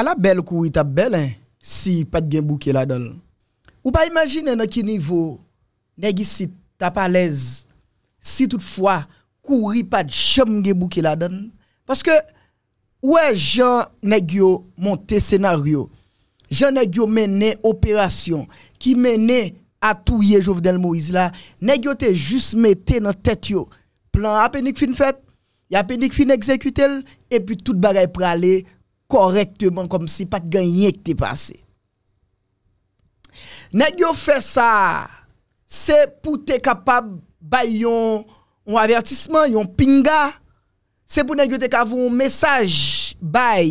à la belle couille t'a belle hein, si pas de gain bouquet la dedans ou pas imaginer dans quel niveau négocie ici t'a pas l'aise si toutefois courir pas de jamais qui la donne parce que ouais Jean Negio monter scénario Jean Negio mené opération qui mené à touyer Jovenel Moïse là nèg juste metté dans tête yo plan a peine fin fait y a peine fin exécuté et puis toute bagay pour aller korektman kom si pa ganyen ki te pase. Nagyo fe sa, se pou te kapab bay yon yon avertisman, yon pinga, se pou nagyo te kavon yon mesaj, bay,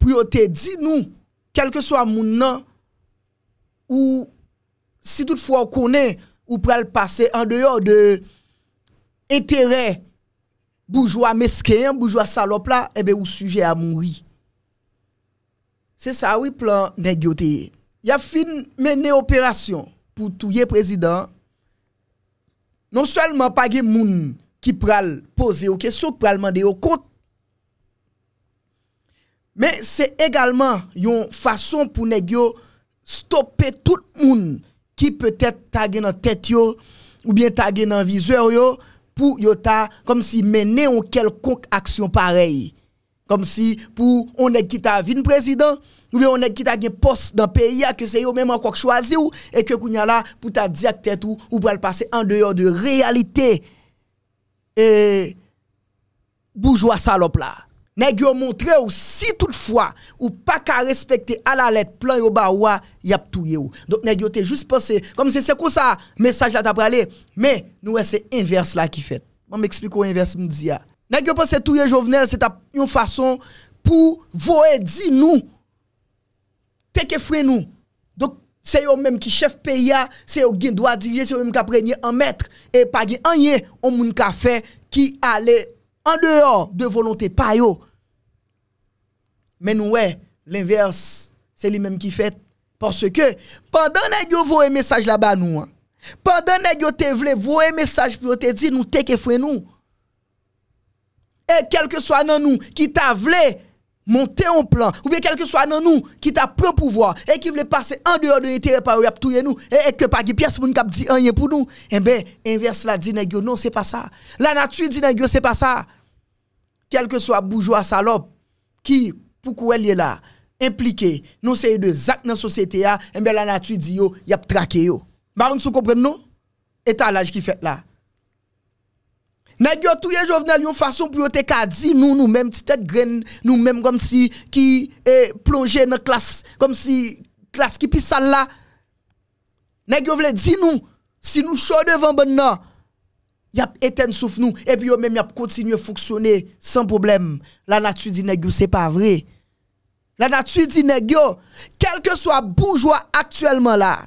pou yo te di nou, kelke so a moun nan, ou si tout fwa ou konen, ou prel pase an deyo de etere, boujwa meskeyan, boujwa salop la, ebe eh ou suje a moun ri. Se sa oui plan negyo te ye. Ya fin mene operasyon pou touye prezident. Non solman pa ge moun ki pral pose ou kesyon pral mande yo kont. Men se egalman yon fason pou negyo stoppe tout moun ki petet tagye nan tet yo ou bien tagye nan vizor yo pou yo ta kom si mene ou kel konk aksyon parey. Comme si pour on est qui t'a un président, ou bien on est qui t'a un poste dans le pays, que c'est eux-mêmes encore choisi et que kounya là pour ta dire tout, ou pour le passer en dehors de réalité. Et bourgeois salope là. Nèg yo montré ou si toutefois ou pas qu'à respecter à la lettre plan yo ba tout. y a touye Donc nèg yo juste pensé comme si c'est quoi ça message là t'a aller mais nous c'est inverse là qui fait. On m'explique au inverse me dit Nèk yo pou se touye jovenel, se ta yon fason pou voe di nou, teke fwe nou. Dok se yo mèm ki chef peya, se yo gen doa dirije, se yo mèm ka prenyen an mètre, e pa gen anye, an moun ka fe ki ale an deor de volonté payo. Men nou we, l'inverse, se li mèm ki fet, porswe ke, pandan nèk yo voe mesaj la ba nou, pandan nèk yo te vle voe mesaj pou yo te di nou teke fwe nou, et quel que soit dans nous qui t'a voulu monter en plan, ou bien quel que soit dans nous qui t'a pris pouvoir et qui voulait passer en dehors de l'intérêt par tout nous et, que pas de pièces pour nous dit rien pour nous, eh ben inverse la dit non c'est pas ça. La nature dit ce c'est pas ça. Quel que soit bourgeois salope qui pourquoi elle est là impliqué nous c'est de zak dans société et eh bien la nature dit yo y a traqué yo. vous bah, comprenez nous? non? l'âge qui fait là. Nèg tous les Jovenel yon façon pour yo te ka di nous nous même nous même comme si qui e, plongé dans classe comme si classe qui pis sale là. Nèg yo vle di nous si nous chaud devant nous, nan y a éteint souffle et puis yo même y a continuer fonctionner sans problème. La nature dit nèg yo c'est pas vrai. La nature dit nèg quel que soit bourgeois actuellement là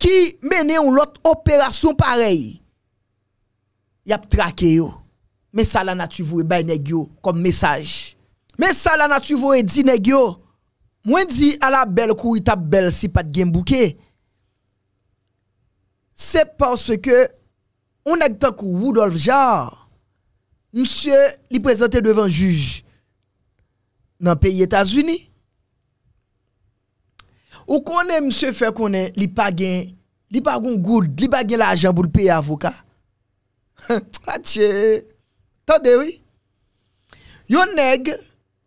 qui mène une autre opération pareille yap trake yo, men sa la natu vou e bay negyo, kom mesaj, men sa la natu vou e di negyo, mwen di ala bel kou ita bel si pat gen bouke, se porske, on ek tan kou woudol jar, msye li prezante devan juj, nan peyi Etasuni, ou konen msye fe konen, li pagyen, li pagyon goul, li bagyen la ajan bou l peyi avoka, Yon neg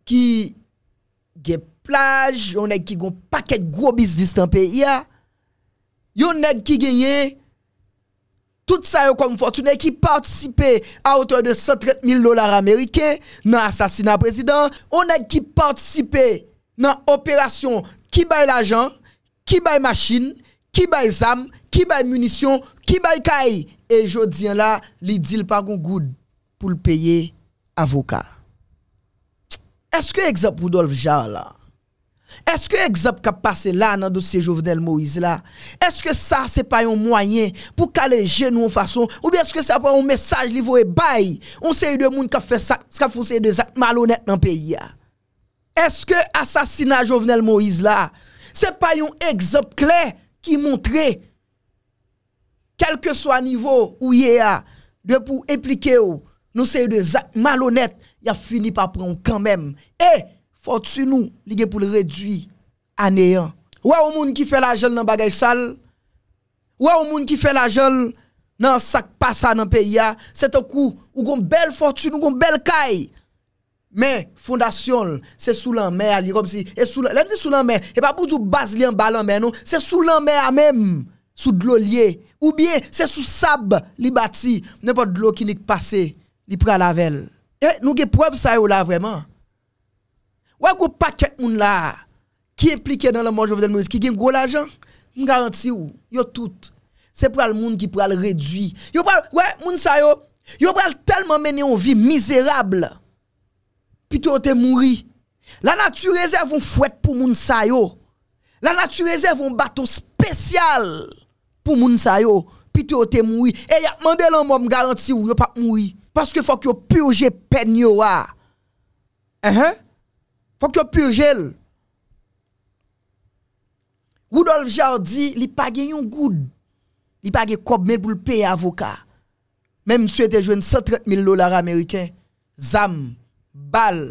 ki ge plaj, yon neg ki gon paket grobis distan pe ya, yon neg ki genye, tout sa yo kon mfotune ki partisipe a oto de 130 000 dolar amerike nan asasina prezident, yon neg ki partisipe nan operasyon ki bay lajan, ki bay machin, ki bay zam, ki bay munisyon, ki bay kayi, e jodien la li dil pa gong goud pou l'peye avoka. Eske egzap Oudolf Jarl la? Eske egzap ka pase la nan dosye Jovenel Moïse la? Eske sa se pa yon mwanyen pou kale genou an fason? Ou bi eske sa pa yon mesaj li vo e bay? On se yon moun ka fonse yon malonet nan peyi ya? Eske asasina Jovenel Moïse la? Se pa yon egzap kle ki montre yo? tel ke sou a nivou ou ye a, de pou implike ou, nou se y de malonet, ya fini pa proun kanmem, e, fotsu nou, li gen pou le redwi, aneyan, wè ou moun ki fè la jol nan bagay sal, wè ou moun ki fè la jol, nan sak pasa nan peya, seto kou, ou goun bel fotsu nou, ou goun bel kay, men, fondasyon, se sou lan men a li, kom si, e lem di sou lan men, e pa pou djou bas li an balan men nou, se sou lan men a men m, sous de l'eau ou bien c'est sous sable li bâti n'importe de l'eau qui n'est passé li prend la velle et eh, nous avons preuve ça là vraiment ouais pas paquet moun là qui impliqué dans la mort Jovenel Moïse qui gagne gros l'argent je garantis ou yo tout c'est pour le monde qui pour le réduire yo pral ouais moun ça yo yo pral tellement mener une vie misérable plutôt te mourir la nature réserve un fouette pour moun ça yo la nature réserve un bateau spécial pou moun sa yo, pi te ote moui, e ya mande lan mou m garanti ou yo pa moui, paske fok yo purje pen yo wa, fok yo purje el, Goudolf Jardy li page yon goud, li page kob men pou l'pe avoka, men mswe te jwen 130 mil lolar Ameriken, zam, bal,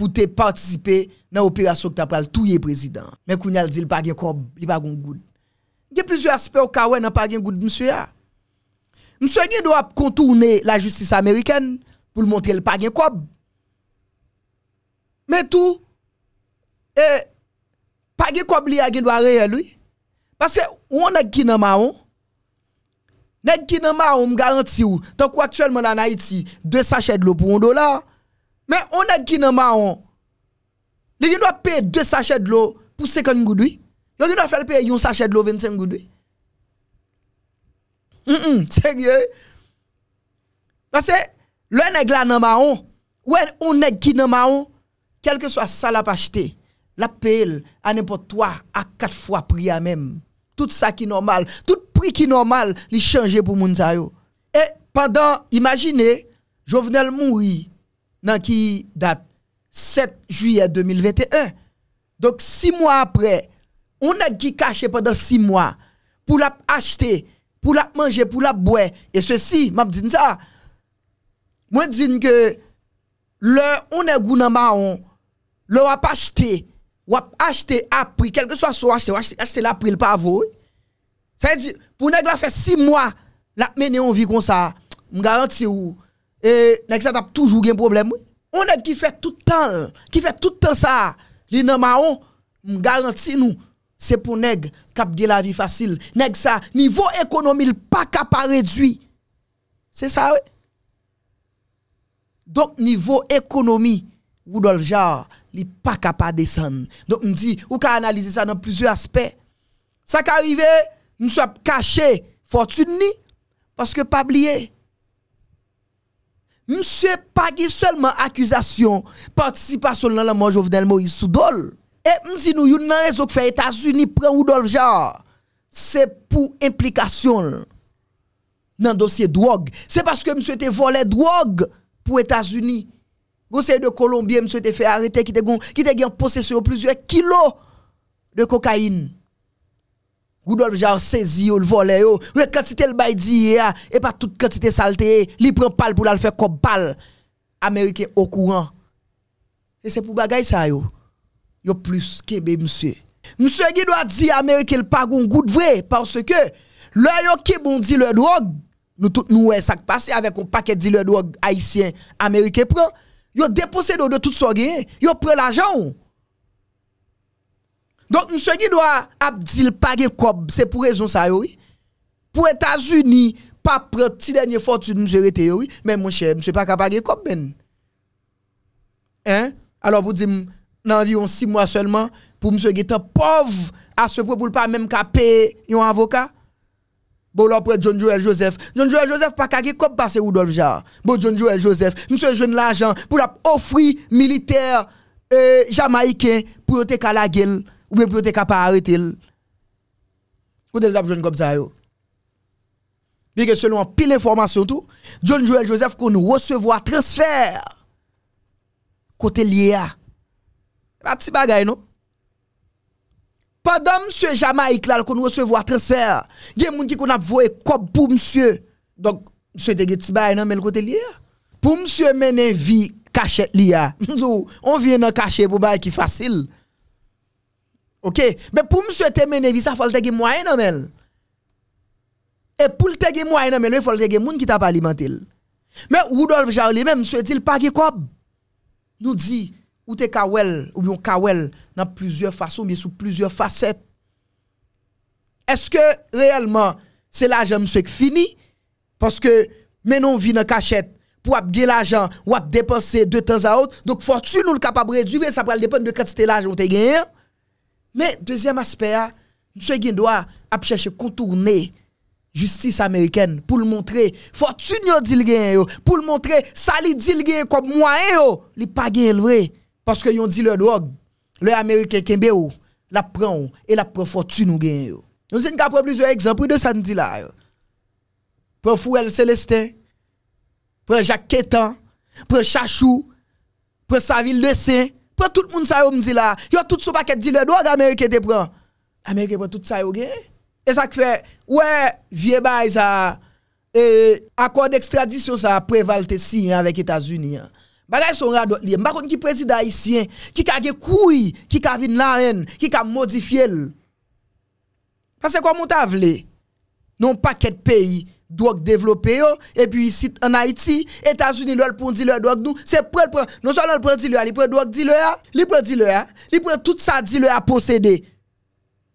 pou te partisipe nan operasyon kta pral touye prezident, men koun yal di l page kob, li page yon goud, Gye plizyo aspe ou kawen an pagen goud msue ya Msue gen do ap kontoune la justice Ameriken Pou l montre l pagen koub Men tou E Pagen koub li a gen do a reye lou Paske ou an ek gine maron Nek gine maron m garanti ou Tankou aktuelman an Haiti 2 sachet lo pou 1 dolar Men ou an ek gine maron Li gen do ap pe 2 sachet lo Pou sekon goud wou Yo qui doit faire payer un sachet de l'eau 25 gouttes. Mm sérieux. Parce que le nègre là dans maon, ou un nègre qui dans maon, quel que soit ça l'a acheté, la paye à n'importe quoi à 4 fois prix à même. Tout ça qui normal, tout prix qui normal, il changé pour moun sa yo. Et pendant, imaginez, Jovenel mourit dans qui date 7 juillet 2021. Donc 6 mois après Onèk ki kache pwede 6 mwa pou la ap achete, pou la ap manje, pou la ap bwe. E sèsi, mèm djin sa, mèm djin ke le onèk ou nan maon, le wap achete, wap achete apri, kelke swa sou achete, wap achete l'apri l'pavoy. Sè di, pou onèk la fè 6 mwa, l'ap mènen yon vi kon sa, mè garanti ou. E, onèk sa tap toujou gen problem. Onèk ki fè tout tan, ki fè tout tan sa, li nan maon, mè garanti nou. c'est pour nèg cap la vie facile. Nèg ça, niveau économique pas capable réduit. C'est ça, oui. Donc, niveau économie, le genre il pas capable de descendre. Donc, nous dit, ou ka analyser ça dans plusieurs aspects. Ça qui arrivé, nous sommes cachés fortune ni, parce que pas oublier. Monsieur pas seulement accusation, participation dans la mort Jovenel Moïse Soudol. Et mzi nou yon nan rezo fait États-Unis pren ou dol jar, se pou dossier nan dosye drog. Se que mswe te vole drogue pou unis Conseil de Kolombie mswe te fe qui ki te possession possession plusieurs kilos de cocaïne. Goudolf Jar saisi ou le volé ou Le quantité le bail hier et pas toute quantité saleté, li prend pal pour la faire comme pal. Américain au courant. Et c'est pour bagay ça yo. Yo plus kebe, msye. Msye ki do a di Amerike l pa goun gout vre. Parce ke, lè yo ki bon di lè drog. Nou tout nou wè sak passe. Avè kon pakè di lè drog haisyen Amerike pran. Yo depose do do tout son gen. Yo pran l'ajan. Donk msye ki do a ap di l pa gè kob. Se pou rezon sa yoy. Po Etasuni, pa pran ti denye fòntune msye rete yoy. Men monsye, msye pa ka pa gè kob men. Hein? Alò pou di m... dans environ 6 mois seulement pour monsieur qui pauvre à ce point pour pas même payer un avocat. Bon, là, après John Joel Joseph. John Joel Joseph, pas qu'à qui passer Rudolf Jarre. Bon, John Joel Joseph, monsieur jeune l'argent pour offrir militaire euh, jamaïcain pour te la gueule ou bien pour te pas arrêter. Ou de jeune comme ça, que selon pile information tout, John Joel Joseph qu'on recevra transfert côté Lia pas de bagaille, non? Pendant monsieur Jamaïque, là, qu'on recevoir transfert, il y a des gens qui ont voué comme pour monsieur. Donc, monsieur de petit bagaille, non, mais le côté lié. Pour monsieur mener vie cachette lié, on vient dans cacher pour bagaille qui facile. Ok? Mais pour monsieur te mener vie, ça faut le moyen, non, mais. Et pour le moyen, non, mais il faut le te gens qui t'a pas alimenté. Mais Rudolf Jarli, même, monsieur, il pas de quoi. Nous dit, ou t'es kawel, ou bien kawel, dans plusieurs façons, mais sous plusieurs facettes. Est-ce que réellement, c'est l'argent monsieur qui fini? Parce que, maintenant, on vit dans cachette pour avoir l'argent, ou dépenser de temps à autre. Donc, fortune, nous le capable de réduire, ça va dépendre de quantité l'argent que gagné. Mais, deuxième aspect, ah, monsieur qui doit chercher contourner justice américaine pour le montrer fortune yo dit le pour le montrer ça dit le comme moyen il pas gagné le vrai Paske yon di le drog, le Amerike kenbe ou, la pran ou, e la pran fortun ou gen yo. Yon zin ka pran plusieurs exemples, yon de sa nou di la yo. Pran Fouel Celestin, pran Jacques Quétan, pran Chachou, pran Saville Le Sey, pran tout moun sa yo nou di la. Yon tout sou paket di le drog Amerike te pran. Amerike pran tout sa yo gen. E sa kwe, wè, vie bay sa akwande ekstradisyon sa prevalte si yon avek Etasuni yon. Bagay son radot pa konn ki président haïtien ki ka gen couille ki ka vin la en, ki ka modifiye l. que comme on ta vle, non paket pays doit e développer et puis ici en Haïti États-Unis leur pour qu'ils doit nous c'est prêt prend non seulement le prend dealer il prend doit dealer il prend dealer il prend tout ça dealer à posséder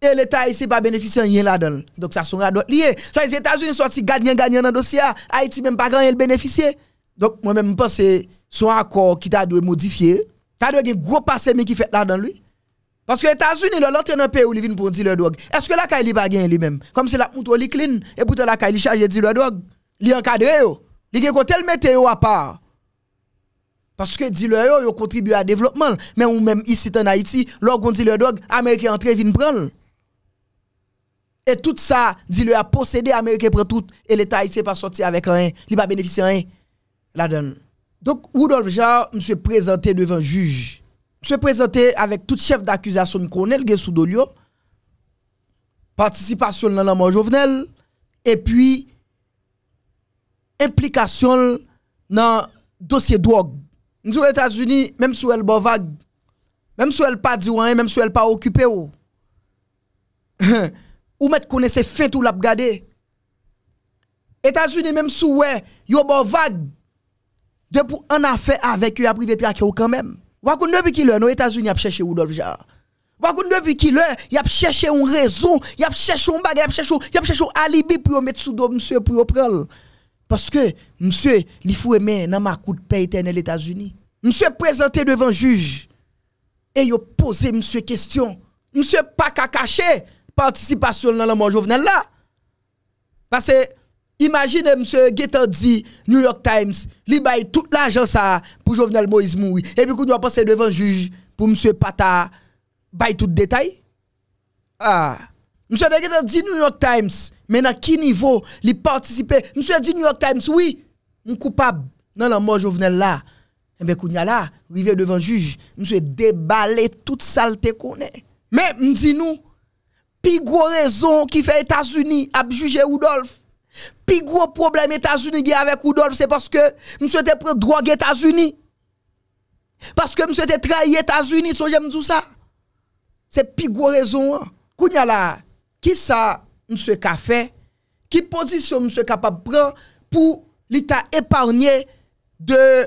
et l'état ici pas bénéficier rien là-dedans donc ça sont doit lié ça les États-Unis sorti gagnant gagnant dans le dossier Haïti même pas gagné le bénéficier donc moi même je pense que son accord qui t'a dû modifier, t'as dû un gros passé mais qui fait là dans lui. Parce que les États-Unis, ont l'entrée dans le pays où ils viennent pour dire leur drogue. Est-ce que la caille pas gagné lui-même? Comme si la mouton li clean, et pourtant la caille de dire leur drogue. Li eux, ils Li gen kote eux à part. Parce que dire leur yo, à développement. Mais ou même ici en Haïti, lorsqu'on dit leur drogue, Américain entre viennent prendre. Et tout ça, dit le a possédé, Américain pour tout, et l'État haïtien pas sorti avec rien. Il pas bénéficié rien. La donne. Donk, Oudolf Jarre mse prezante devan juj. Mse prezante avèk tout chef d'akuzasyon konel gen sou dolyo. Partisipasyon nan nanman jovenel. E pwi, implikasyon nan dosye drog. Mse ou Etats-Unis, mèm sou el bovag. Mèm sou el pa diwan, mèm sou el pa okupè ou. Ou mèt konese fet ou lap gade. Etats-Unis mèm sou we, yo bovag. Depuis pour en affaire avec eux, à privé ou quand même. Wakoun depuis qui l'heure, nos États-Unis a cherché Rudolf Jarre. Wakoun depuis qui l'heure, y a cherché une raison, y a cherché un bagage, y a cherché, un alibi pour mettre sous dos monsieur pour prendre. Parce que monsieur, il faut aimer dans ma coup de paix éternelle États-Unis. Monsieur présenté devant juge et il posé monsieur question. Monsieur pas qu'à cacher participation dans la mort Jovenel là. Parce que Imagine M. Guetta dit, New York Times, li baye tout l'argent ça pour Jovenel Moïse Moui. Et puis, qu'on doit passer devant juge pour M. Pata, baye tout détail. Ah. M. Guetta dit New York Times, mais à qui niveau il participe? M. dit New York Times, oui, je coupable non la mort Jovenel là. Et eh bien, qu'on y là, rivé devant juge, M. déballé toute saleté qu'on est. Mais, dis nous, pi gros raison qui fait États-Unis à juger Rudolph. Pi gros problème États-Unis avec Rudolf, c'est parce que monsieur te prend drogue États-Unis. Parce que monsieur était trahi États-Unis, so j'aime tout ça. C'est pi gros raison. Hein. Kounya la, qui ça monsieur ka fait? Qui position monsieur capable prend pour l'état épargner de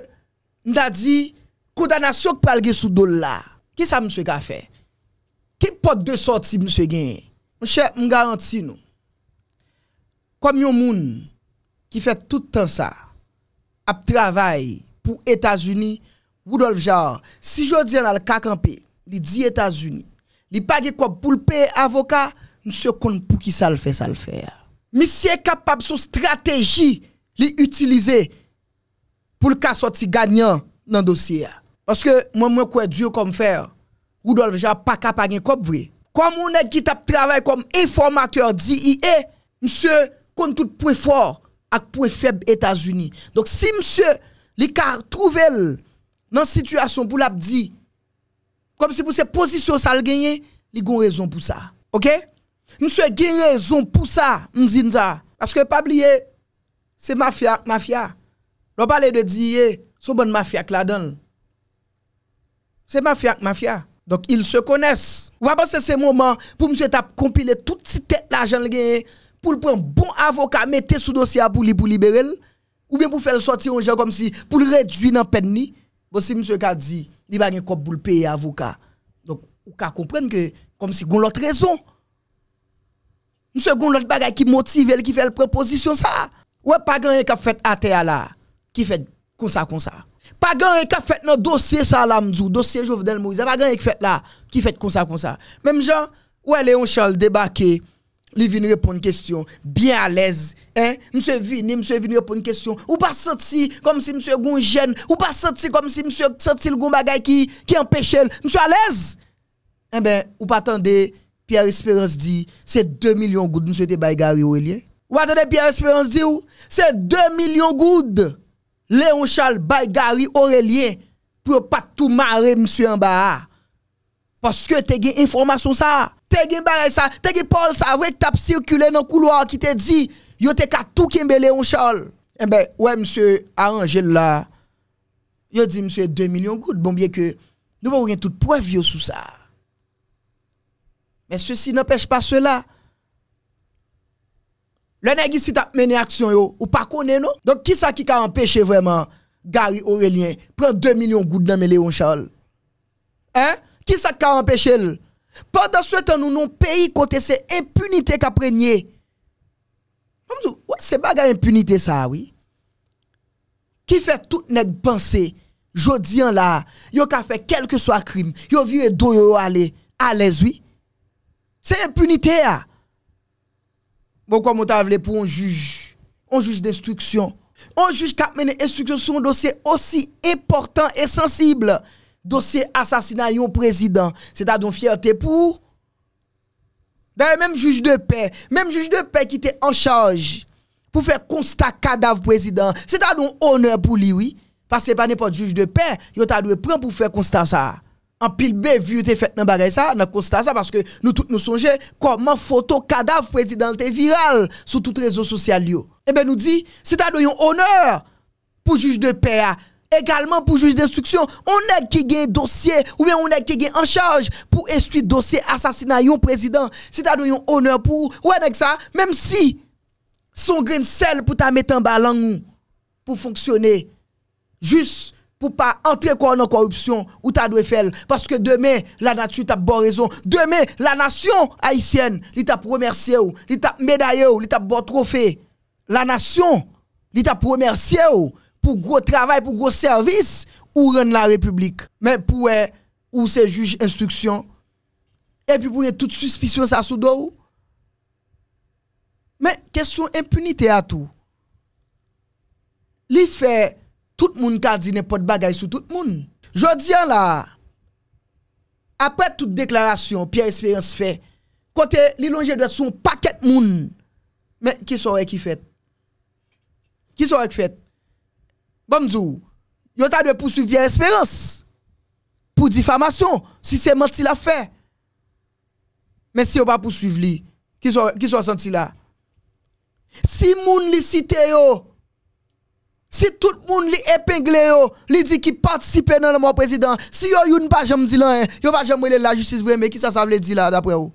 n'a dit condamnation que sous dollar. Qui ça monsieur ka fait? Qui porte de sortie monsieur gagne? Monsieur m'garantis nous. Comme un monde qui fait tout le temps ça, à travail pour États-Unis, Rudolf Jarre, si je dis dans le cas campé, il dit États-Unis, il pas de quoi pour le payer avocat, monsieur compte pour qui ça le fait, ça le fait. Monsieur capable sous stratégie, les utiliser pour le cas sorti gagnant dans le dossier. Parce que moi, moi, quoi Dieu comme faire, Rudolf Jarre pas capable de quoi vrai. Comme on est qui tape travail comme informateur d'IE, monsieur tout point fort ak point faible États-Unis. Donc si monsieur li ka dans la situation pour l'abdi, dit, comme si pour ses positions ça le gagner, il a raison pour ça. OK Monsieur a raison pour ça, m'dinza parce que pas oublier c'est mafia mafia. L'on parle de dire son bonne mafia C'est mafia mafia. Donc ils se connaissent. Ou va penser ces moments pour monsieur t'a compiler toute cette tête l'argent le gagné pour le prendre bon avocat, mettez sous dossier pour lui pour libérer ou bien pour faire sortir un genre comme si pour le réduire dans peine ni. Bon si M. a dit, il va un cop pour le payer avocat. Donc ou ka comprendre que comme si bon l'autre raison. Monsieur gon l'autre bagay qui motive qui fait la proposition ça. Ou pas grand qui fait à terre là qui fait comme ça comme ça. Pas grand qui fait dans dossier ça là dossier Jovenel Moïse, pas grand qui fait là qui fait comme ça comme ça. Même genre, ouais Léon Charles débarqué Li vin rèpon n kèstyon. Bien alèz. Mse vin rèpon n kèstyon. Ou pa sèti kom si mse goun jèn. Ou pa sèti kom si mse sèti l goun bagay ki empèchèl. Mse alèz. Eh ou pa tende Pierre Espérance di. Se 2 milyon goud mse te bay gari ou elien. Ou pa tende Pierre Espérance di ou. Se 2 milyon goud. Léon Charles bay gari ou elien. Pwè pa tou mare mse yon ba. Paske te gen informasyon sa. te gen ça, ça? te gen Paul sa vek tap dans le couloir qui te dit yo te ka tout kembe Léon Charles. Eh ben ouais monsieur arrangé là. Yo dit monsieur 2 millions de bon bien que nous avons rien toute preuve yo sous ça. Mais ceci n'empêche pas cela. Le nèg si t'a mené action yo ou pas connaît non. Donc qui ça qui a empêché vraiment Gary Aurélien prend 2 millions de gouttes dans Léon Charles Hein Qui ça qui a empêché Padan sou etan nou nou peyi kote se impunite kaprenye Ou se baga impunite sa awi Ki fe tout nek pense jodi an la Yo ka fe kelke so a krim Yo vie e do yo ale a lezwi Se impunite a ah. Bon kwa mouta avle pou on juj On juj destruksyon On juj kapmen estruksyon do se osi important e sensible dossier assassinat yon président, c'est à don fierté pour. D'ailleurs, même juge de paix, même juge de paix qui était en charge pour faire constat cadavre président, c'est à don honneur pour lui, oui. Parce que pas n'importe juge de paix, il t'a dû prendre pour faire constat ça. En pile B, vu te fait dans bagay ça, dans constat ça, parce que nous tous nous songeons comment photo cadavre président était viral sur tout réseau social. Eh bien, nous dit, c'est à honneur pour juge de paix également pour juge d'instruction. On est qui gagne dossier ou bien on est qui gagne en charge pour instruire dossier assassinat yon président. cest à donné un honneur pour ou ça, même si son grain de sel pour ta mettre en ballon, pour fonctionner juste pour pas entrer dans la corruption ou ta doit faire parce que demain la nature t'a bon raison demain la nation haïtienne lit t'a remercié ou a t'a médaillé ou t'a trophée la nation lit t'a remercié ou pou gwo travay, pou gwo servis, ou ren la republik. Men pou euh, ou se juj instruksyon, epi pou e tout suspisyon sa sou do ou. Men, kesyon impunite a tou. Li fe, tout moun kardine pou te bagay sou tout moun. Je diyan la, apre tout deklarasyon, Pierre Espérance fe, kote li lonje de sou paket moun. Men, ki sou re ki fet? Ki sou re ki fet? bonjour, yo t'a de poursuivre bien espérance pour diffamation si c'est menti la fait. Mais si on pas poursuivre lui, qui soit qui soit senti là. Si moun li cite yo, si tout moun li épinglé yo, li dit qu'il participe dans le mot président, si yo yon pas jamais dit là, hein, yo pas jamais la justice vrai mais qui ça ça veut dire là d'après vous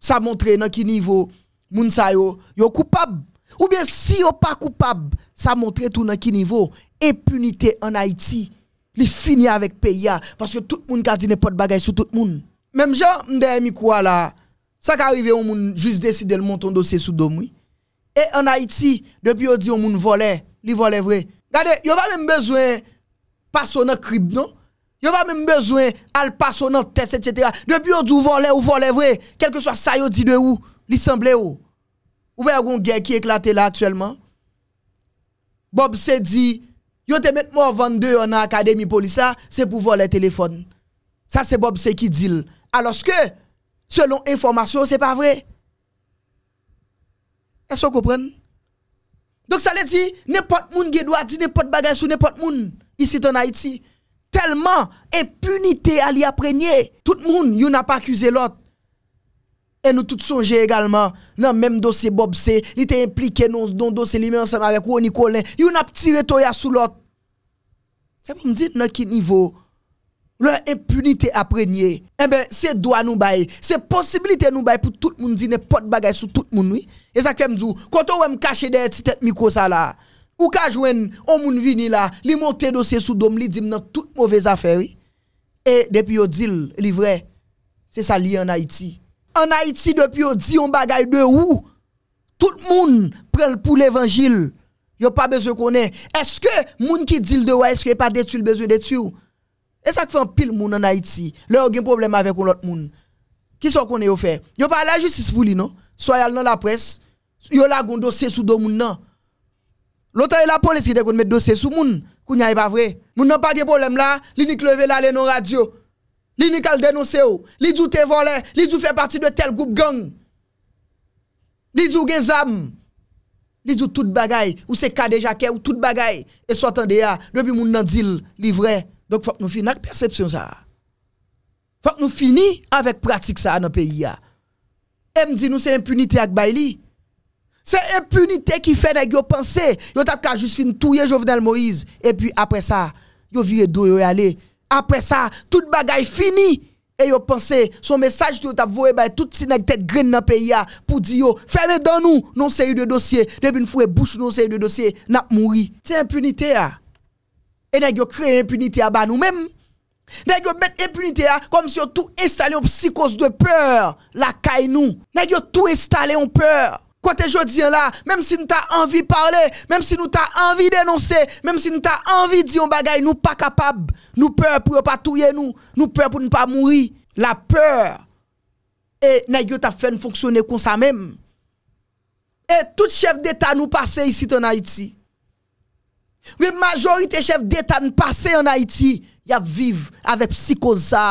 Ça montre dans quel niveau moun sa yo, yo coupable ou bien si on pas coupable, ça montre tout dans quel niveau impunité en Haïti. li fini avec pays parce que tout le monde a dit n'importe bagaille sur tout le monde. Même Jean m'dermi quoi là, ça qui arrive on moun juste décider le monter un dossier sous dom Et en Haïti, depuis on dit on moun vole, li vole vrai. Regardez, yon a pas même besoin passer dans crime, non. Y a pas même besoin al passer dans test etc. Depuis on dit voler ou voler vrai, quel que soit ça yon dit de où, li semblait où. Ou bien, il y a une guerre qui éclate là actuellement. Bob se dit, yo te met mort 22 en académie police, c'est pour voler téléphone. Ça, c'est Bob se qui dit. Alors que, selon information, c'est pas vrai. Est-ce que vous comprenez? Donc, ça veut dire, n'importe qui qui doit dire n'importe bagage sur n'importe monde, ici en Haïti. Tellement impunité à l'y imprégner. Tout le monde, n'a pas accusé l'autre. E nou eh tout sonje egalman, nan menm dosye Bob se, li te implike nan don dosye li men ansem arek wou Nikolen, yon ap tire to ya sou lot. Se mwen di nan ki nivou, lwen impunite aprenye, ebe se do anou baye, se posibilite anou baye pou tout moun di ne pot bagay sou tout moun wi. E sa ke mdou, koto wè m kache de ti te mikosa la, ou kajwen, o moun vini la, li monte dosye sou dom, li di m nan tout mouvez aferi, e depi yo dil, li vre, se sa li an Haiti. en Haïti, depuis on dit on bagaille de où, tout le monde prend pour l'évangile. a pas besoin qu'on est Est-ce que moun qui dit de ouais, est-ce que pas d'études besoin d'études? Et ça fait un pile moun en Haïti. leur aucun problème avec l'autre moun. Qui sont qu'on est fait? a pas la justice pour lui, non? Soit dans la presse, a la gon dossier sous deux moun, non? L'autre la police qui te mettre dossier sous moun. Kounya est pas vrai. Moun n'a pas de problème là, l'unique levé là, les non radio. Li ni kal ou. Li te volé, li fait partie de tel groupe gang. Li djou gen zam. Li tout bagay, ou c'est cas déjà ou tout bagay. Et soit en ya, depuis moun nan dil, li vrai. Donc faut que nous finissons avec perception ça. Faut que nous finissons avec pratique ça dans le pays ya. Et me dit nous c'est impunité avec li. C'est impunité qui fait nèg yo penser, yo tap ka juste fin touyer Jovenel Moïse et puis après ça, yo vire dou yo aller apre sa, tout bagay fini, e yo pense, son mesaj diyo ta vowe bay, tout si nag tet grin nan peyi ya, pou diyo, ferme dan nou, non se yu de dosye, debi nou fwe bouch nou se yu de dosye, nap mouri, ti empunite ya, e nag yo kre empunite ya ba nou mem, nag yo bet empunite ya, kom si yo tou estale yon psikos de peur, la kay nou, nag yo tou estale yon peur, Kwa te jodi an la, Mem si nou ta anvi parle, Mem si nou ta anvi denonse, Mem si nou ta anvi di yon bagay nou pa kapab, Nou peur pou yon pa touye nou, Nou peur pou nou pa mouri, La peur, E, na yo ta fèn foksyone kon sa mem, E, tout chef d'eta nou pase yisit an Haiti, Mwen majorite chef d'eta nou pase an Haiti, Ya viv avè psikoza,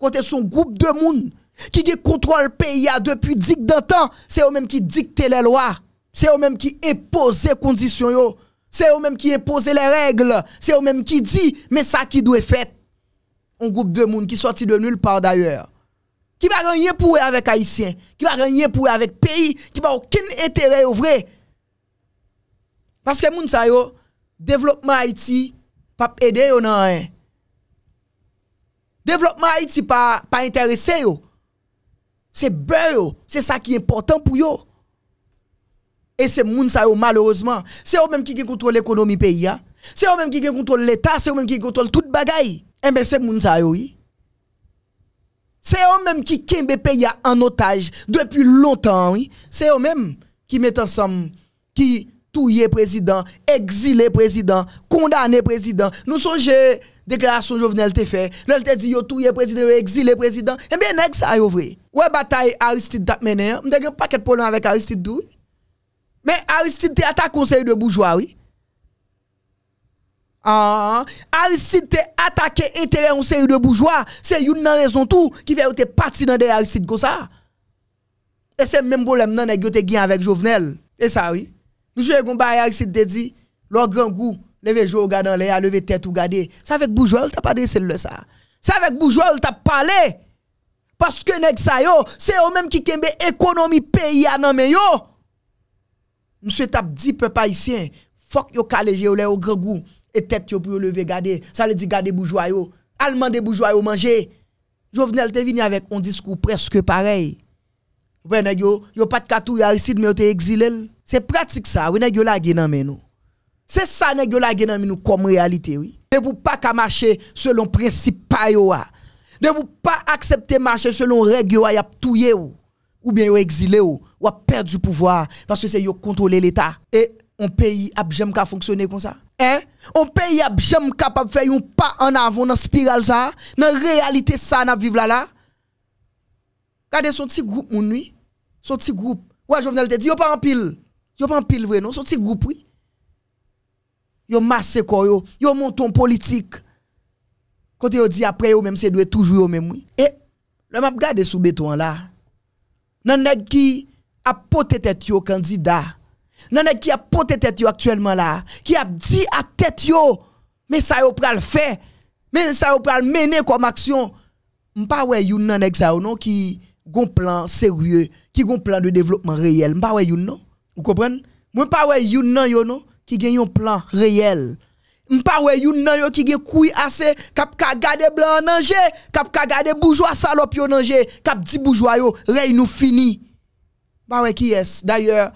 Kwa te son goup de moun, qui contrôle le pays depuis dix ans c'est eux-mêmes qui dictent les lois, c'est eux-mêmes qui imposent les conditions, c'est eux-mêmes qui imposent les règles, c'est eux-mêmes qui dit mais ça qui doit être fait. Un groupe de monde qui sorti de nulle part d'ailleurs, qui va gagner pour eux avec Haïtiens, qui va gagner pour eux avec pays, qui va aucun intérêt au vrai. Parce que gens sa yo, développement Haïti, pas aider Le hein. Développement Haïti pas pas intéressé c'est beurre, c'est ça qui est important pour eux. Et c'est moun ça malheureusement, c'est eux même qui contrôlent l'économie pays hein. C'est eux même qui contrôlent l'état, c'est eux même qui contrôlent toute bagaille. Et eh ben c'est moun ça oui. C'est eux même qui kembe pays hein, en otage depuis longtemps, oui. C'est eux même qui mettent ensemble qui touiller président, exilé président, condamné président. Nous songeons déclaration Jovenel te fait. Là, te dit yo président, exilé président. Eh bien, nest ça yo vrai. Ouais bataille Aristide t'a mené, hein. m'dé pas de problème avec Aristide dou. Mais Aristide te attaque conseil de bourgeois oui. Ah, ah. Aristide te attaqué intérêt conseil de bourgeois, c'est une raison tout qui fait te parti dans des Aristide comme ça. Et c'est même problème non, nèg yo te avec Jovenel. Et ça oui. Monsieur Egon a ici te dit, Le grand goût, lever jour, garder, l'air, lever tête, garder. C'est avec bourgeois, t'as pas dressé le ça. C'est avec bourgeois, t'as parlé. Parce que nèg ça yo, c'est eux même qui kembe économie pays à nan yo. Monsieur t'a dit peuple haïtien, fuck yo kaléje ou le au grand goût et tête yo pour lever garder. Ça le dit garder bourgeois yo. Allemand des bourgeois yo manger. Jovenel te venu avec un discours presque pareil. Ben nèg yo, yo pas de katou ici mais yo te exilé. C'est pratique ça, oui, lagé nan men C'est ça lagé nan men comme réalité, oui. De vous pas qu'à marcher selon principe pa yo a. vous pas accepter marcher selon règle yo y ou. Ou bien yo exilé ou. Ou a perdu pouvoir parce que c'est yo contrôler l'État. Et un pays a jamais qu'à fonctionner comme ça. Hein? Un pays a jamais capable faire un pas en avant dans spirale ça, dans réalité ça n'a vivre là là. Regardez son petit groupe mon nuit. Son petit groupe. Ouais, Jovenel te dit yo pas en pile. Yo pas pile vrai non, son petit groupe oui. Yo massé quoi yo, yo monton politique. Quand yo dit après yo même c'est doit toujours yo même oui. Et eh, le m'a regarder sous béton là. Nan nèg qui a poté tête yo candidat. Nan nèg qui a poté tête yo actuellement là, qui a dit à tête yo mais ça yo pral faire. Mais ça yo pral mener comme action. M'pa ouais you nan nèg ça non qui gon plan sérieux, qui gon plan de développement réel. M'pa ouais you non. Vous comprenez Moi, pas ouais, you nan yo non, qui gagne un plan réel. pas ouais, you nan yo qui gen koui assez, cap ka gade blanc nanje, cap ka gade bourgeois salop yo nanje, cap di bourgeois yo, rey nous fini. Bah ouais, qui est D'ailleurs,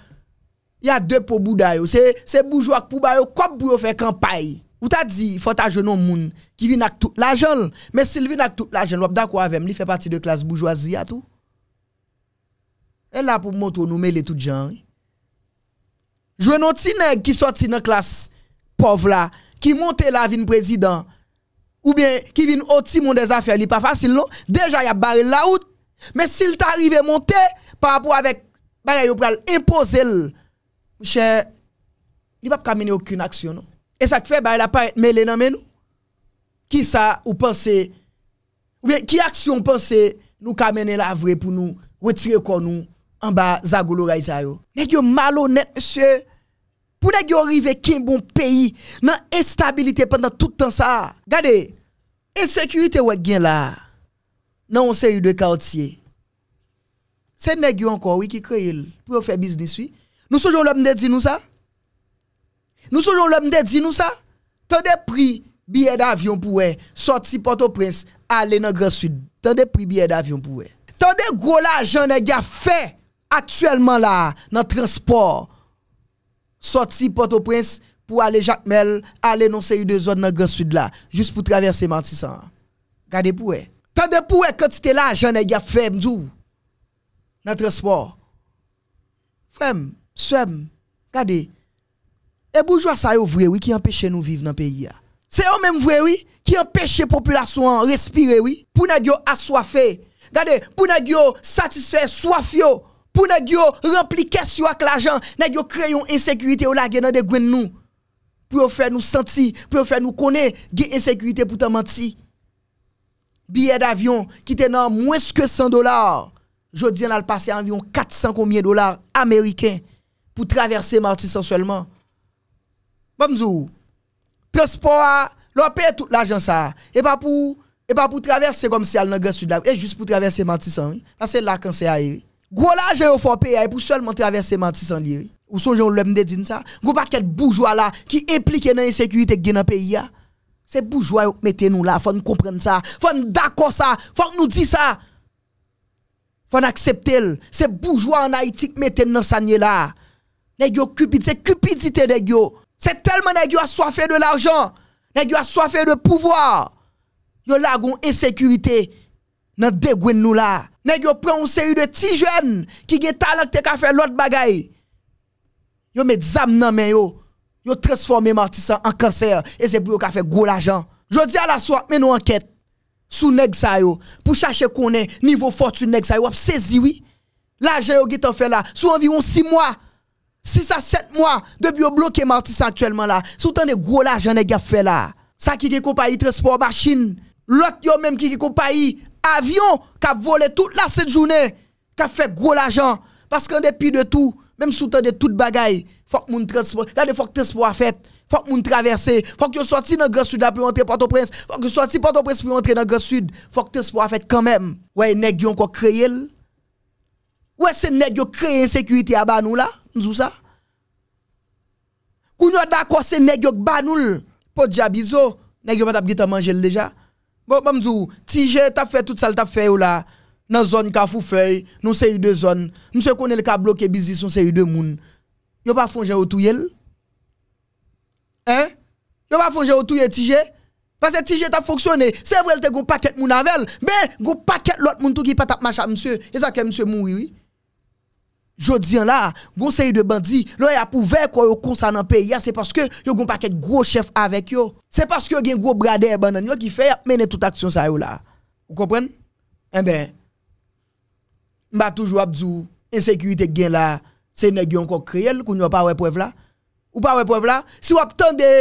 il y a deux pour Bouda yo. C'est, c'est bourgeois pour ba yo, comme pour yo campagne. Ou t'as dit, faut ta moun qui vin ak tout l'argent. Mais s'il vient ak tout l'argent, wap d'accord avec lui, fait partie de classe bourgeoisie à tout. Elle là pour montrer nous mêler tout gens. Jouen non ti qui ki sorti la classe pauvre là, qui monte la vin président, ou bien qui vient au timon des affaires, li pas facile non, il y a barré la route, mais s'il t'arrive monter par rapport avec bagay va pral imposer, cher, il va pas mener aucune action non. E et ça fait bah il a pas mêlé dans nous. Qui ça ou pensez ou bien qui action pensez nous ka mener la vraie pour nous retirer quoi nous en bas zagolo raisa yo yo malhonnête monsieur pour nèg yo arriver qu'un bon pays dans instabilité pendant tout temps ça regardez insécurité ouais gen là on une série de quartiers c'est nèg yo encore oui qui crée pour faire business oui nous sommes l'homme de dit nous ça nous sommes l'homme de dit nous ça tant prix billet d'avion pour sortir Port-au-Prince aller dans le Grand Sud tant prix billet d'avion pour Tande gros l'argent nèg a fait actuellement là, dans le transport, sorti Port-au-Prince pour aller Jacmel, aller dans série de zones dans le Grand Sud là, juste pour traverser Martissan. Gardez pour eux. de pour eux là, j'en ai a fait m'dou. Dans transport. Femme, swem, gardez, Et bourgeois ça vrai oui qui empêche nous vivre dans le pays C'est eux même vrai oui qui empêche population respirer oui pour nèg yo assoiffé. pour nèg satisfaire satisfait soif pour nèg yo rempli question avec l'argent, nèg yo créer une insécurité ou la dans de gwen nous. Pour faire nous sentir, pour faire nous connaître une insécurité pour te mentir. Billet d'avion qui était dans moins que 100 dollars. Je dis a passé environ 400 combien dollars américains pour traverser Martinique seulement. Bamzou. Transport, l'on paye tout l'argent ça. Et pas pour et pour traverser comme si elle n'a sud là, et juste pour traverser Martinique, hein. parce que là quand c'est arrivé Gros l'argent faut payer eh, pour seulement traverser menti sans lié. Ou songe on l'aime de dit ça. Gros paquet bourgeois là qui impliqué dans l'insécurité qui dans le pays. Ah. C'est bourgeois mettez nous là. Faut nous comprendre ça. Faut nous d'accord ça. Faut nous dire ça. Faut nous accepter. C'est bourgeois en Haïti qui mettez nous dans ça là. Nèg yo cupide, c'est cupidité nèg yo. C'est tellement nèg yo assoiffé de l'argent. Nèg yo assoiffé de pouvoir. Yo la gon insécurité. Nan dégouin nous là nèg yo prend une série de petits jeunes qui gen talent te ka faire l'autre bagaille. Yo met zam nan men yo. Yo transformé martissan en cancer et c'est pour yo ka faire gros l'argent. Jodi à la soirée, mais nous enquête sur les sa yo pour chercher qu'on niveau fortune nèg sa yo ap saisi oui. L'argent yo en fait là sous environ 6 mois. 6 à 7 mois depuis yo bloqué Martissa actuellement là. Sous tant de gros l'argent nèg a fait là. Ça qui est compagnie transport machine L'autre yo même qui fait compagnie avion qui a volé toute la cette journée, qui a fait gros l'argent. Parce qu'en dépit de tout, même sous temps de toute bagaille, faut que moun transport, là faut que transport fait, faut que moun traverser, faut que sorti dans Grand Sud pour entrer Port-au-Prince, faut que sorti Port-au-Prince pour entrer dans Grand Sud, faut que transport fait quand même. Ouais, nèg yon encore créé. Ouais, c'est nèg yo créé insécurité à banou là, nous ça. Ou nous d'accord c'est nèg yo banou pour diabizo, nèg yo pas t'a manger déjà. Bo bon, mzou, Tije ta fwe tout sal ta fwe ou la nan zon yon ka fwe fwe, nou se yon de zon, mse konel ka bloke bizis nou se yon de moun, yon pa fonje wotou yel? Hein? Yon pa fonje wotou yel Tije? Pase Tije ta fwokswone, se yon te go paket moun avel, be go paket lot moun tou ki patap macha mse, e zake mse moun yoyi? Jo diyan la, goun seyi de bandi, lò ya pou ver kwa yo konsan an peya, se paske yo goun pa ket gro chef avek yo. Se paske yo gen gro brade e banan yo ki fe, menen tout aksyon sa yo la. Ou kompren? En eh ben, mba touj wap di ou, insekirite gen la, se ne gen kon kriel koun yo pa wepwev la. Ou pa wepwev la, si wap ton de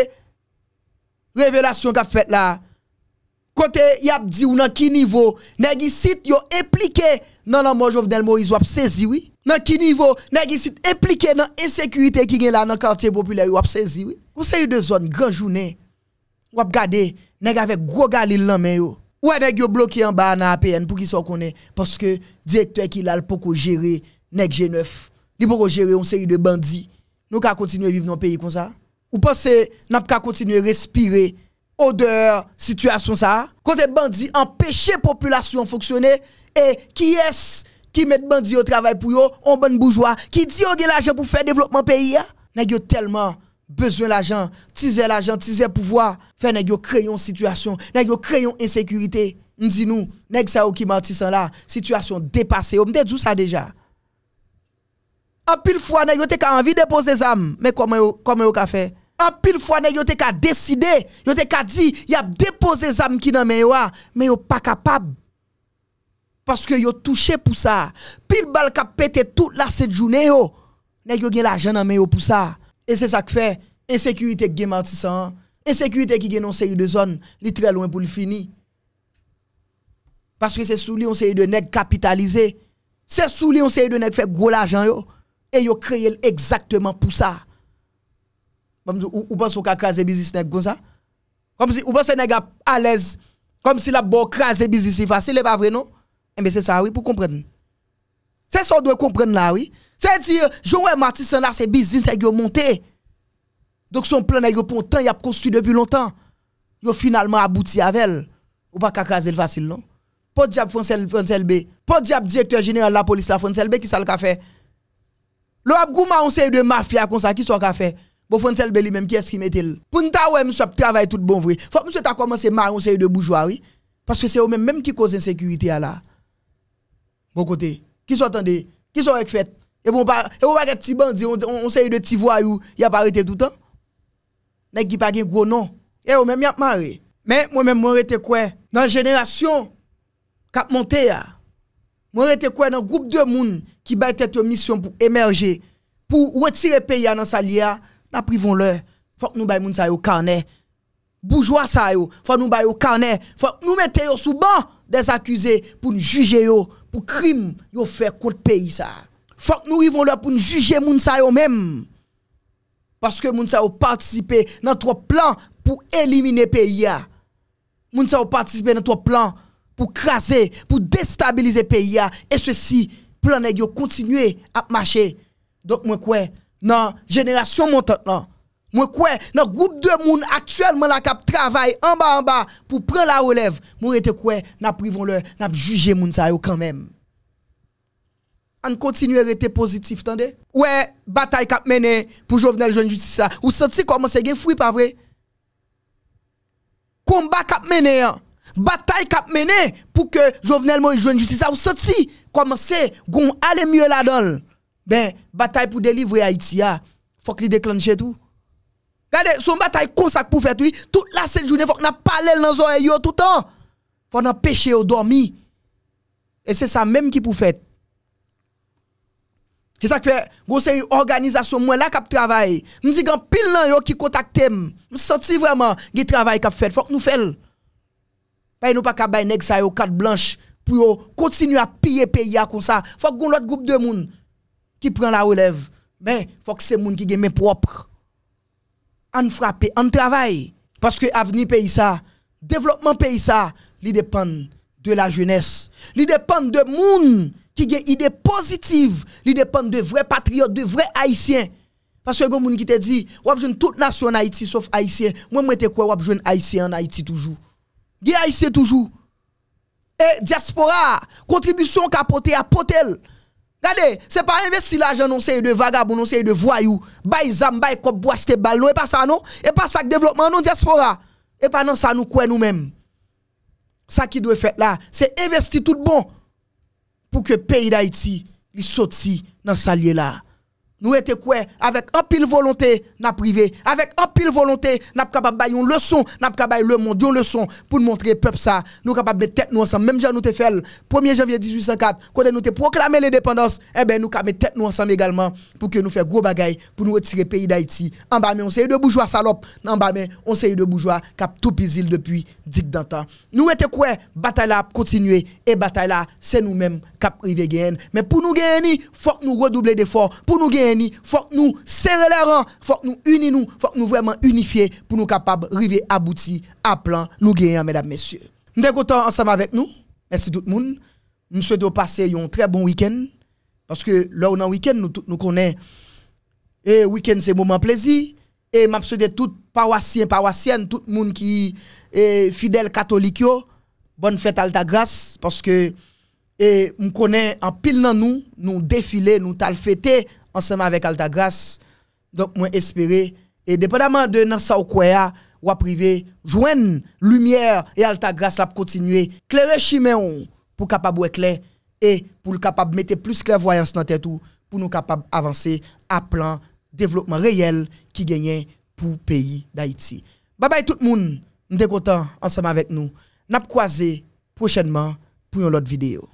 revelasyon ka fet la, kote yap di ou nan ki nivou, negi sit yo eplikey, Non, non, moi, Moïse avez saisi oui Dans quel niveau nèg ici impliqué dans l'insécurité qui est là dans quartier populaire avez saisi oui conseil de zone grand journée wap gardé nèg avec gros galil de main, yo ouais bloqué en bas na APN pour qu'ils soit connaît parce que directeur qui pour gérer G9 li pour gérer une série de bandits nous ka continuer vivre dans pays comme ça ou pensez à continuer respirer odeur, situation ça. Côté bandit empêcher population fonctionner et qui est qui met bandit au travail pour eux, on bonne bourgeois, qui dit oh, a l'argent pour faire développement pays N'a hein? tellement besoin l'argent, tiser l'argent, tiser pouvoir, faire nèg yo une situation, nèg yo créer une insécurité. M'di nous, nèg ça qui la là, situation dépassée. On dit ça déjà. En pile fois nèg yo t'es envie de poser armes. mais comment comment yo ka fait pile fois nèg yo te ka décider, yo te ka di, y a déposé zam ki nan men mais yo pas capable parce que yo touché pour ça. Pile bal ka pété toute la cette journée yo. Nèg yo gen l'argent nan men pour ça. Et c'est ça qui fait insécurité qui martissant, insécurité qui gen non série de zones, li très loin pour le fini. Parce que c'est sous lui on série de nèg capitalisé. C'est sous lui on série de nèg fait gros l'argent yo et yo créé exactement pour ça. Ou, ou pense qu'on a crasé business comme ça Comme si ou pense nèg à l'aise comme si la bon craser business facile pas vrai non Eh bien c'est ça oui pour comprendre. C'est ça on doit comprendre là oui. C'est à dire Joël Matisson là c'est business nèg monté. Donc son plan nèg pour temps il a construit depuis longtemps. Il a finalement abouti avec elle. Ou pas craser facile non Pas diable Francel B, pas diable directeur général de la police la Francel B qui ça le fait. Le abgouma on sait de mafia comme ça qui sont le fait Bon, Belli, même qui est-ce qui mettait le. Pour nous, ouais, tout bon vrai. Faut monsieur, c'est de bourgeois, Parce que c'est eux-mêmes même qui causent l'insécurité à là. Bon côté. Qui sont attendus Qui sont fait? Et bon, pas, et pas des petits bandits, on, on, de petits voyous, y a pas arrêté tout le temps. ne qui pas de gros nom. Et eux-mêmes, y a marré. Mais moi-même, moi, j'étais quoi? Dans la génération, a monté à. Ah. Moi, j'étais quoi? Dans groupe de monde qui battait une mission pour émerger, pour retirer le pays dans sa Na privon lè, fòk nou bay moun sa yo kanè. Boujwa sa yo, fòk nou bay yo kanè. Fòk nou metè yo sou ban des akuse pou n'juge yo, pou krim yo fè kont peyi sa. Fòk nou rivon lè pou n'juge moun sa yo mèm. Paske moun sa yo patisipe nan tò plan pou elimine peyi ya. Moun sa yo patisipe nan tò plan pou krasè, pou destabilize peyi ya. E sè si, planè yo kontinue ap mache. Dok mwen kwen... nan jenerasyon montant nan. Mwen kwen nan goup de moun aktuel mwen la kap travay anba anba pou pren la relev, mwen rete kwen na privon lè, na juge moun sa yo kanmem. An kontinu rete pozitif, tande? Ouè, batay kap mene pou jovenel joun justisa. Ou soti kwa monsen gen fwi pa vre? Koumba kap mene an. Batay kap mene pou ke jovenel moun joun justisa. Ou soti kwa monsen goun ale mye la donl. Ben, bataille pour délivrer Haïti, il ah. faut qu'il déclenche tout. Regardez, son bataille comme ça pour faire tout, toute la cette journée, faut qu'on parle dans les oreilles tout le temps. Faut qu'on et au dormir. Et c'est ça même qui pour faire. C'est ça que fait, une organisation moi là qui travaille Je dis que pile qui contacte. Je sens vraiment qu'il travail qui Faut que nous fassions. ne ben, nous pas capable ça faire blanche blanches pour continuer à piller le pays comme ça. Faut que autre groupe de monde qui prend la relève. Mais faut que c'est monde qui gagne propres. en frapper, en travail, Parce que avenir pays ça, développement pays ça, il dépend de la jeunesse. Il dépend de monde qui a idée positive. Il dépend de vrais patriotes, de vrais haïtiens. Parce que les gens qui te dit, wap jeune toute nation en Haïti sauf haïtien. Moi, moi, te quoi, wap besoin haïtien en Haïti toujours. Gé haïtien toujours. Et diaspora, contribution capoté à potel. Gade, se pa investi la jan non se yon de vagabon, non se yon de voyou, bay zam, bay kop, bou achete balnon, e pa sa non, e pa sa k devlopman, non diaspora, e pa nan sa nou kwen nou men. Sa ki dwe fet la, se investi tout bon pou ke peyi da iti li sot si nan sa liye la. nous étions quoi avec un pile volonté n'a privé avec un pile volonté n'a capable faire une leçon n'a capable le monde une leçon pour nous montrer peuple ça nous capable mettre tête nous ensemble même si nous te le 1er janvier 1804 quand nous avons proclamé l'indépendance nous eh ben nous capable tête nous ensemble également pour que nous faire gros bagailles, pour nous retirer pays d'Haïti en bas mais on sait de bourgeois salope en bas mais on sait de bourgeois cap tout pisil depuis dix ans. nous étions quoi bataille là continuer et bataille là c'est nous-mêmes cap privé gagner. mais pour nous gagner faut que nous redoublions d'efforts pour nous gagner faut que nous serrer les rangs, faut que nous unis nous, faut que nous vraiment unifier pour nous capables arriver à aboutir à plan nous gagnons mesdames messieurs. Nous sommes ensemble avec nous. Merci tout le monde. Nous souhaitons passer un très bon week-end parce que là on a week-end nous nous connaissons et week-end c'est moment plaisir et je souhaite tout paroissien paroissienne tout le monde qui est fidèle catholique bonne fête à ta grâce parce que et on connaît en pile dans nous, nous défiler, nous tal ensemble avec Alta Grâce. Donc, moi espéré. Et dépendamment de nos Okwaya, ou à privé, joindre lumière et Alta Grâce la continuer. Claire Chiméon pour capable éclair et pour capable mettre plus clairvoyance dans tout pour nous capable avancer à plan développement réel qui gagne pour pays d'Haïti. Bye bye tout le monde, nous content ensemble avec nous. N'a croisé prochainement pour une autre vidéo.